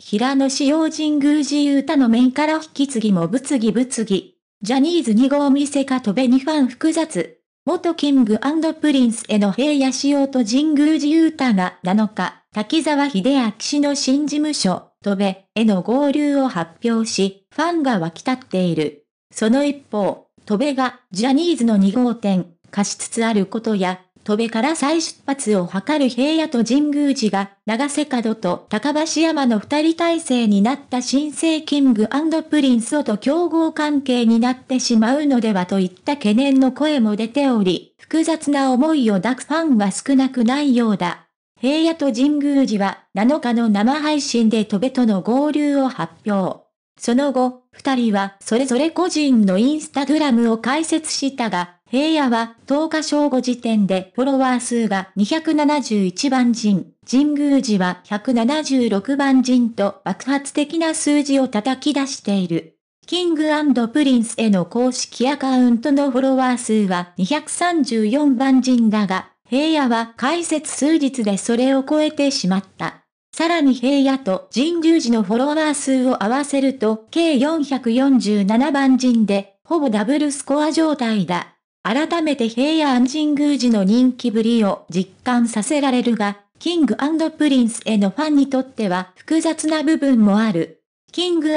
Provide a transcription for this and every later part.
平野紫耀神宮寺ゆたの面から引き継ぎも物議物議。ジャニーズ2号見せかとべにファン複雑。元キングプリンスへの平野仕様と神宮寺ゆたが7日、滝沢秀明氏の新事務所、とべへの合流を発表し、ファンが沸き立っている。その一方、戸部がジャニーズの2号店、貸しつつあることや、戸部から再出発を図る平野と神宮寺が、長瀬角と高橋山の二人体制になった新生キングプリンスをと競合関係になってしまうのではといった懸念の声も出ており、複雑な思いを抱くファンは少なくないようだ。平野と神宮寺は7日の生配信で戸部との合流を発表。その後、二人はそれぞれ個人のインスタグラムを開設したが、平野は10日正午時点でフォロワー数が271番人、神宮寺は176番人と爆発的な数字を叩き出している。キングプリンスへの公式アカウントのフォロワー数は234番人だが、平野は解説数日でそれを超えてしまった。さらに平野と神宮寺のフォロワー数を合わせると、計447番人で、ほぼダブルスコア状態だ。改めて平安神宮寺の人気ぶりを実感させられるが、キングプリンスへのファンにとっては複雑な部分もある。キング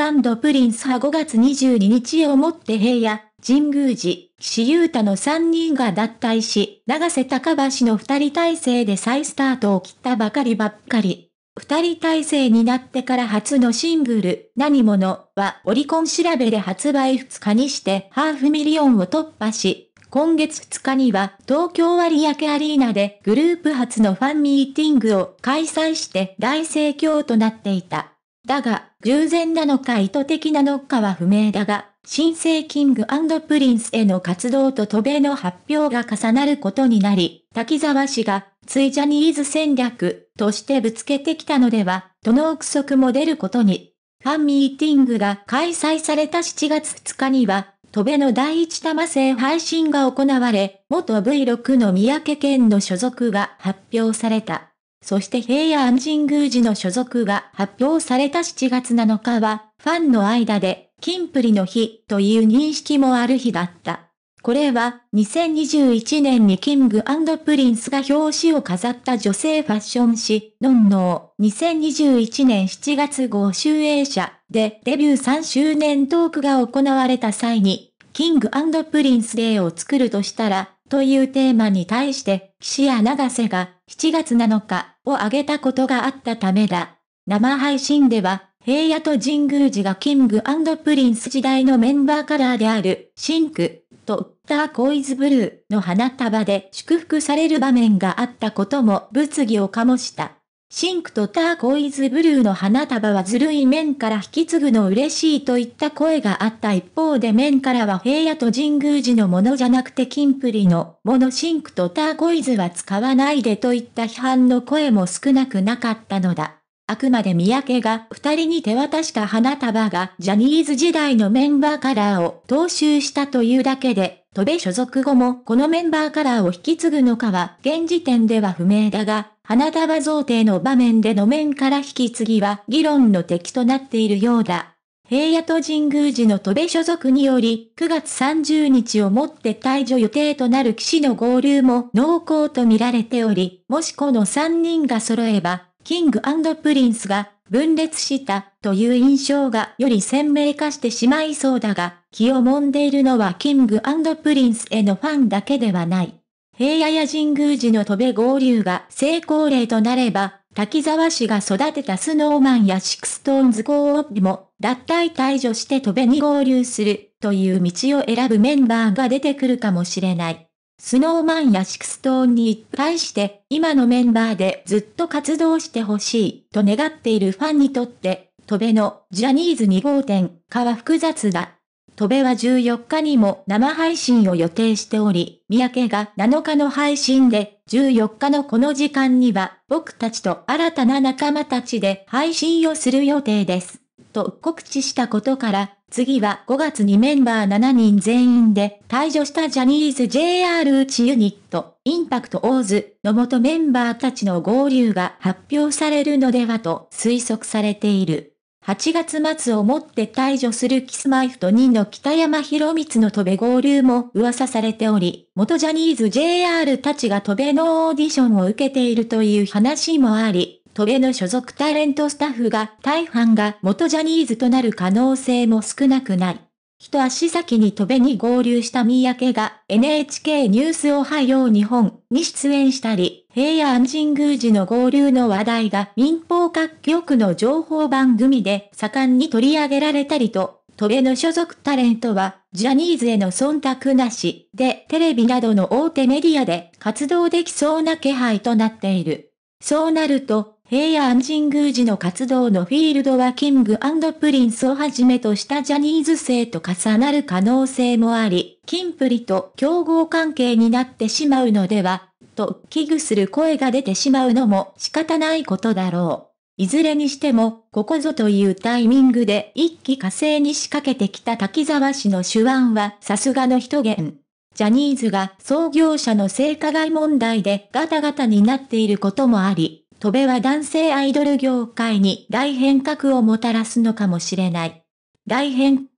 プリンスは5月22日をもって平野、神宮寺、岸優太の3人が脱退し、長瀬高橋の2人体制で再スタートを切ったばかりばっかり。2人体制になってから初のシングル、何者はオリコン調べで発売2日にしてハーフミリオンを突破し、今月2日には東京有明アリーナでグループ初のファンミーティングを開催して大盛況となっていた。だが、従前なのか意図的なのかは不明だが、新生キングプリンスへの活動と渡米の発表が重なることになり、滝沢氏が、ついジャニーズ戦略としてぶつけてきたのでは、との憶測も出ることに。ファンミーティングが開催された7月2日には、戸部の第一玉製配信が行われ、元 V6 の三宅県の所属が発表された。そして平野安神宮寺の所属が発表された7月7日は、ファンの間で、金プリの日という認識もある日だった。これは2021年にキングプリンスが表紙を飾った女性ファッション誌、ノンノー2021年7月号集英社でデビュー3周年トークが行われた際に、キングプリンスデーを作るとしたら、というテーマに対して、岸や長瀬が7月7日を挙げたことがあったためだ。生配信では、平野と神宮寺がキングプリンス時代のメンバーカラーである、シンク、とウッターコイズブルーの花束で祝福される場面があったことも物議を醸した。シンクとターコイズブルーの花束はずるい面から引き継ぐの嬉しいといった声があった一方で面からは平野と神宮寺のものじゃなくて金プリのものシンクとターコイズは使わないでといった批判の声も少なくなかったのだ。あくまで三宅が二人に手渡した花束がジャニーズ時代のメンバーカラーを踏襲したというだけで、戸部所属後もこのメンバーカラーを引き継ぐのかは現時点では不明だが、花束贈呈の場面での面から引き継ぎは議論の敵となっているようだ。平野と神宮寺の戸部所属により、9月30日をもって退場予定となる騎士の合流も濃厚と見られており、もしこの3人が揃えば、キングプリンスが分裂したという印象がより鮮明化してしまいそうだが、気を揉んでいるのはキングプリンスへのファンだけではない。平野や神宮寺の戸部合流が成功例となれば、滝沢氏が育てたスノーマンやシクストーンズコーオッも脱退退場して戸部に合流するという道を選ぶメンバーが出てくるかもしれない。スノーマンやシクストーンに対して、今のメンバーでずっと活動してほしい、と願っているファンにとって、トベのジャニーズ2号店化は複雑だ。トベは14日にも生配信を予定しており、三宅が7日の配信で、14日のこの時間には、僕たちと新たな仲間たちで配信をする予定です。と告知したことから、次は5月にメンバー7人全員で退場したジャニーズ JR うちユニット、インパクトオーズの元メンバーたちの合流が発表されるのではと推測されている。8月末をもって退場するキスマイフと2の北山博光の飛べ合流も噂されており、元ジャニーズ JR たちが飛べのオーディションを受けているという話もあり、トベの所属タレントスタッフが大半が元ジャニーズとなる可能性も少なくない。一足先にト部に合流した三宅が NHK ニュースおはよう日本に出演したり、平安神宮寺の合流の話題が民放各局の情報番組で盛んに取り上げられたりと、ト部の所属タレントは、ジャニーズへの忖度なしでテレビなどの大手メディアで活動できそうな気配となっている。そうなると、平安神宮寺の活動のフィールドはキングプリンスをはじめとしたジャニーズ性と重なる可能性もあり、キンプリと競合関係になってしまうのでは、と危惧する声が出てしまうのも仕方ないことだろう。いずれにしても、ここぞというタイミングで一気火星に仕掛けてきた滝沢氏の手腕はさすがの一言。ジャニーズが創業者の性加害問題でガタガタになっていることもあり、戸部は男性アイドル業界に大変革をもたらすのかもしれない。大変